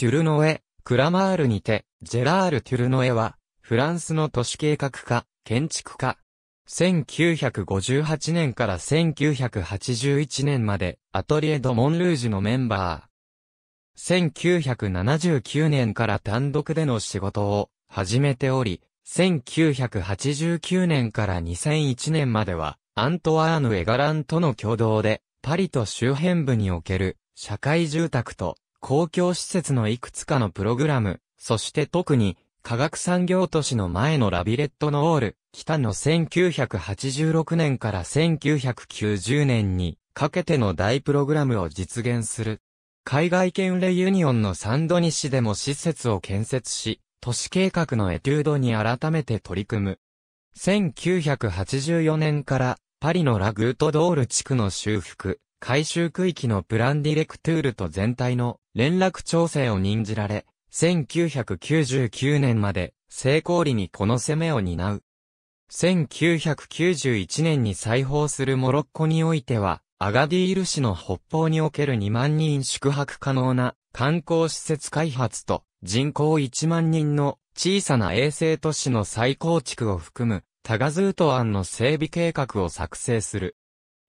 トゥルノエ、クラマールにて、ジェラール・トゥルノエは、フランスの都市計画家、建築家。1958年から1981年まで、アトリエ・ド・モンルージュのメンバー。1979年から単独での仕事を始めており、1989年から2001年までは、アントワーヌ・エガランとの共同で、パリと周辺部における、社会住宅と公共施設のいくつかのプログラム、そして特に、科学産業都市の前のラビレットノール、北の1986年から1990年にかけての大プログラムを実現する。海外県レユニオンのサンドニ市でも施設を建設し、都市計画のエテュードに改めて取り組む。1984年からパリのラグートドール地区の修復、回収区域のプランディレクトゥールと全体の連絡調整を任じられ、1999年まで成功裏にこの攻めを担う。1991年に再訪するモロッコにおいては、アガディール市の北方における2万人宿泊可能な観光施設開発と人口1万人の小さな衛星都市の再構築を含むタガズート案の整備計画を作成する。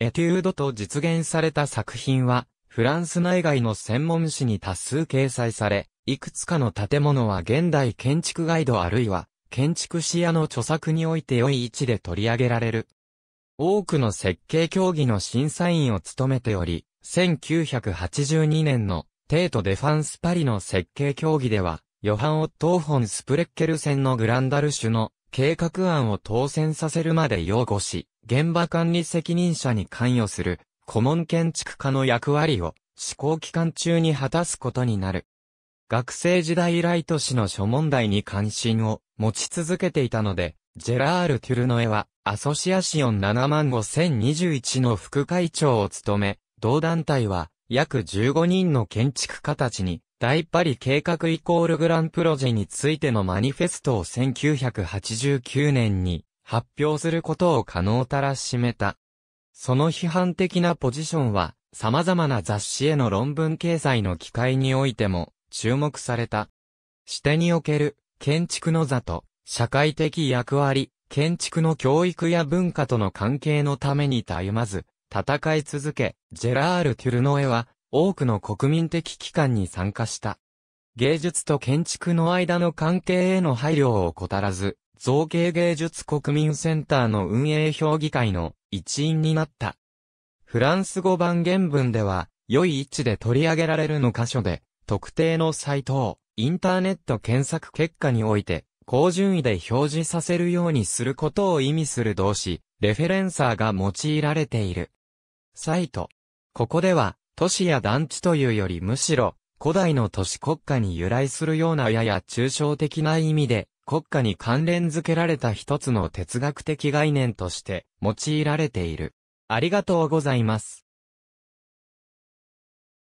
エテュードと実現された作品は、フランス内外の専門誌に多数掲載され、いくつかの建物は現代建築ガイドあるいは、建築視野の著作において良い位置で取り上げられる。多くの設計競技の審査員を務めており、1982年のテート・デファンス・パリの設計競技では、ヨハン・オットー・フォン・スプレッケルセンのグランダルシュの計画案を当選させるまで擁護し、現場管理責任者に関与する顧問建築家の役割を施行期間中に果たすことになる。学生時代以来都市の諸問題に関心を持ち続けていたので、ジェラール・トゥルノエはアソシアシオン7万5021の副会長を務め、同団体は約15人の建築家たちに大パリ計画イコールグランプロジェについてのマニフェストを1989年に発表することを可能たらしめた。その批判的なポジションは、様々な雑誌への論文掲載の機会においても注目された。視点における建築の座と社会的役割、建築の教育や文化との関係のためにたゆまず戦い続け、ジェラール・テュルノエは多くの国民的機関に参加した。芸術と建築の間の関係への配慮を怠らず、造形芸術国民センターの運営評議会の一員になった。フランス語版原文では、良い位置で取り上げられるの箇所で、特定のサイトをインターネット検索結果において、高順位で表示させるようにすることを意味する動詞、レフェレンサーが用いられている。サイト。ここでは、都市や団地というよりむしろ、古代の都市国家に由来するようなやや抽象的な意味で、国家に関連付けられた一つの哲学的概念として用いられている。ありがとうございます。